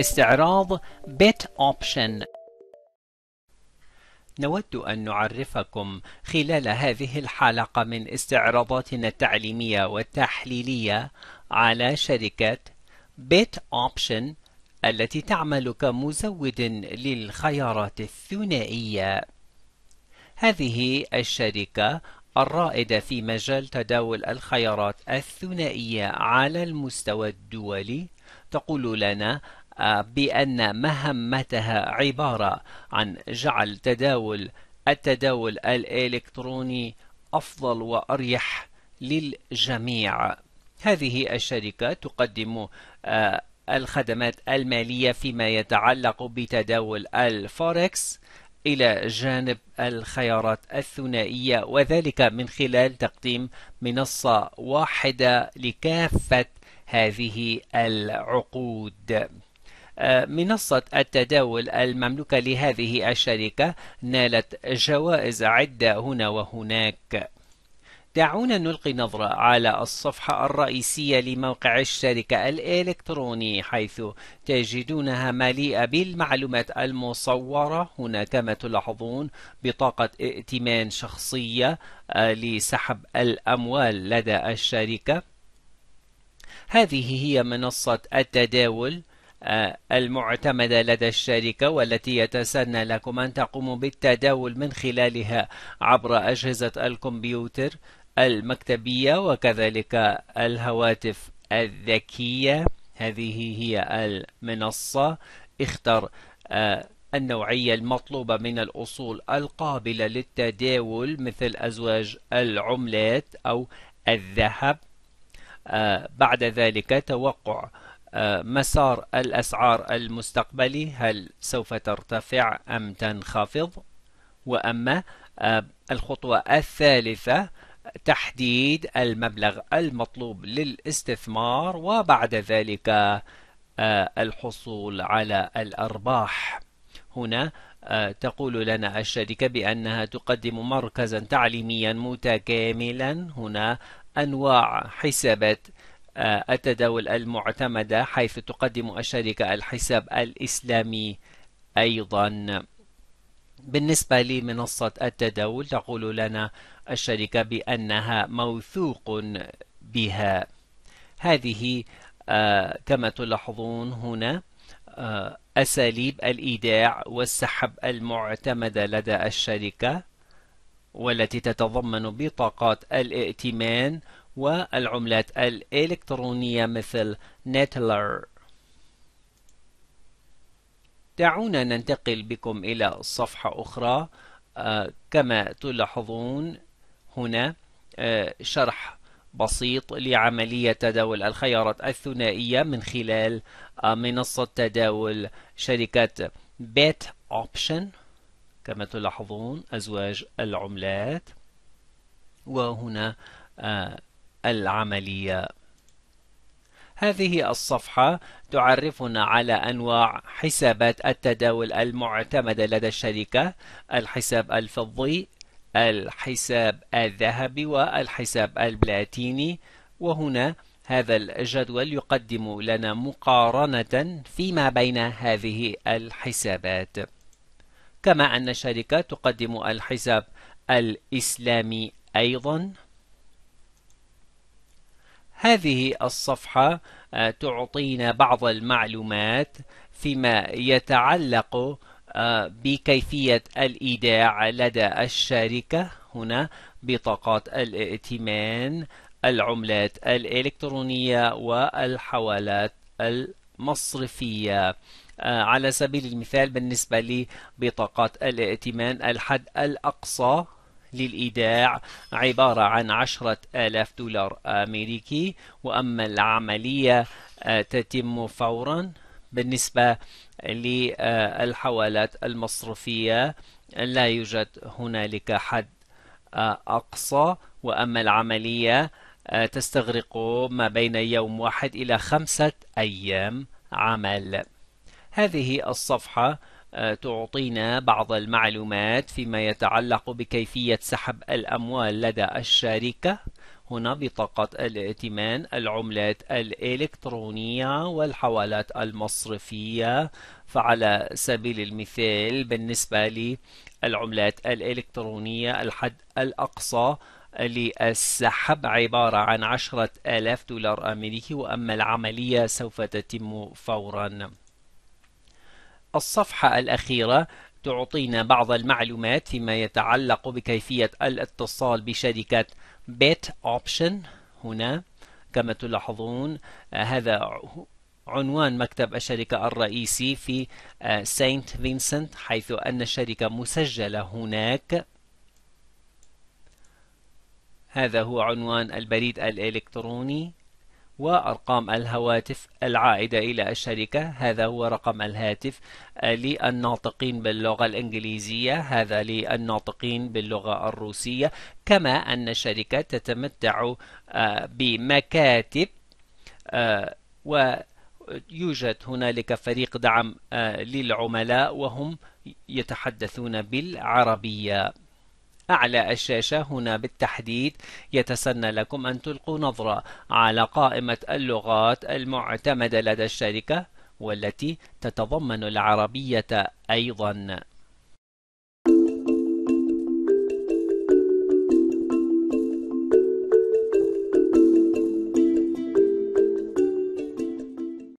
استعراض بيت اوبشن نود أن نعرفكم خلال هذه الحلقة من استعراضاتنا التعليمية والتحليلية على شركة بيت اوبشن التي تعمل كمزود للخيارات الثنائية هذه الشركة الرائدة في مجال تداول الخيارات الثنائية على المستوى الدولي تقول لنا آه، بأن مهمتها عبارة عن جعل تداول التداول الإلكتروني أفضل وأريح للجميع هذه الشركة تقدم آه، الخدمات المالية فيما يتعلق بتداول الفوركس إلى جانب الخيارات الثنائية وذلك من خلال تقديم منصة واحدة لكافة هذه العقود آه، منصة التداول المملوكة لهذه الشركة نالت جوائز عدة هنا وهناك دعونا نلقي نظرة على الصفحة الرئيسية لموقع الشركة الإلكتروني حيث تجدونها مليئة بالمعلومات المصورة هنا كما تلاحظون بطاقة ائتمان شخصية آه، لسحب الأموال لدى الشركة هذه هي منصة التداول آه، المعتمدة لدى الشركة والتي يتسنى لكم أن تقوموا بالتداول من خلالها عبر أجهزة الكمبيوتر المكتبية وكذلك الهواتف الذكية هذه هي المنصة اختر آه، النوعية المطلوبة من الأصول القابلة للتداول مثل أزواج العملات أو الذهب آه، بعد ذلك توقع آه، مسار الأسعار المستقبلي هل سوف ترتفع أم تنخفض وأما الخطوة الثالثة تحديد المبلغ المطلوب للاستثمار وبعد ذلك آه، الحصول على الأرباح هنا آه، تقول لنا الشركة بأنها تقدم مركزا تعليميا متكاملا هنا أنواع حسابات آه، التداول المعتمدة حيث تقدم الشركة الحساب الإسلامي أيضا بالنسبة لمنصة التداول تقول لنا الشركة بأنها موثوق بها هذه آه كما تلاحظون هنا آه أساليب الإيداع والسحب المعتمدة لدى الشركة والتي تتضمن بطاقات الائتمان والعملات الإلكترونية مثل نتلر دعونا ننتقل بكم إلى صفحة أخرى آه، كما تلاحظون هنا آه، شرح بسيط لعملية تداول الخيارات الثنائية من خلال آه، منصة تداول شركة بيت أوبشن كما تلاحظون أزواج العملات وهنا العملية هذه الصفحة تعرفنا على أنواع حسابات التداول المعتمدة لدى الشركة الحساب الفضي الحساب الذهبي والحساب البلاتيني وهنا هذا الجدول يقدم لنا مقارنة فيما بين هذه الحسابات كما أن الشركة تقدم الحساب الإسلامي أيضا هذه الصفحة آه، تعطينا بعض المعلومات فيما يتعلق آه، بكيفية الإيداع لدى الشركة هنا بطاقات الائتمان العملات الإلكترونية والحوالات المصرفية آه، على سبيل المثال بالنسبة لبطاقات الائتمان الحد الأقصى للإيداع عبارة عن عشرة آلاف دولار أمريكي وأما العملية آه، تتم فورا بالنسبة للحوالات المصرفية لا يوجد هنالك حد آه، أقصى وأما العملية آه، تستغرق ما بين يوم واحد إلى خمسة أيام عمل هذه الصفحة تعطينا بعض المعلومات فيما يتعلق بكيفية سحب الأموال لدى الشركة هنا بطاقة الائتمان العملات الإلكترونية والحوالات المصرفية فعلى سبيل المثال بالنسبة للعملات الإلكترونية الحد الأقصى للسحب عبارة عن عشرة آلاف دولار أمريكي وأما العملية سوف تتم فوراً الصفحة الأخيرة تعطينا بعض المعلومات فيما يتعلق بكيفية الاتصال بشركة بيت أوبشن هنا كما تلاحظون آه، هذا عنوان مكتب الشركة الرئيسي في آه، سانت فينسنت حيث أن الشركة مسجلة هناك هذا هو عنوان البريد الإلكتروني وأرقام الهواتف العائدة إلى الشركة هذا هو رقم الهاتف آه، للناطقين باللغة الإنجليزية هذا للناطقين باللغة الروسية كما أن الشركة تتمتع آه، بمكاتب آه، ويوجد هنالك فريق دعم للعملاء وهم يتحدثون بالعربية أعلى الشاشة هنا بالتحديد يتسنى لكم أن تلقوا نظرة على قائمة اللغات المعتمدة لدى الشركة والتي تتضمن العربية أيضاً